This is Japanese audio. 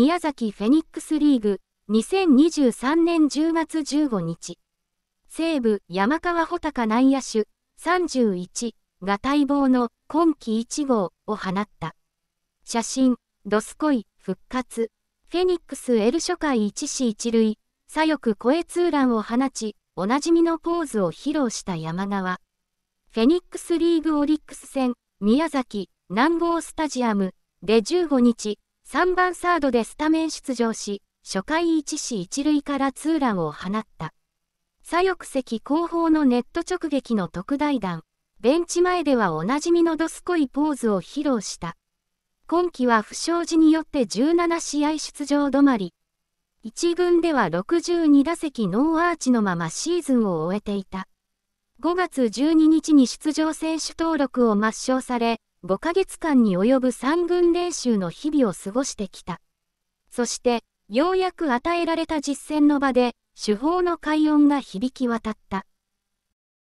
宮崎フェニックスリーグ2023年10月15日西武山川穂高内野手31が待望の今季1号を放った写真ドスコイ復活フェニックス L 初回1死1塁左翼声ツーランを放ちおなじみのポーズを披露した山川フェニックスリーグオリックス戦宮崎南郷スタジアムで15日3番サードでスタメン出場し、初回1死1塁からツーランを放った。左翼席後方のネット直撃の特大弾。ベンチ前ではおなじみのドスコイポーズを披露した。今季は負傷時によって17試合出場止まり、1軍では62打席ノーアーチのままシーズンを終えていた。5月12日に出場選手登録を抹消され、5ヶ月間に及ぶ3軍練習の日々を過ごしてきた。そして、ようやく与えられた実践の場で、手法の快音が響き渡った。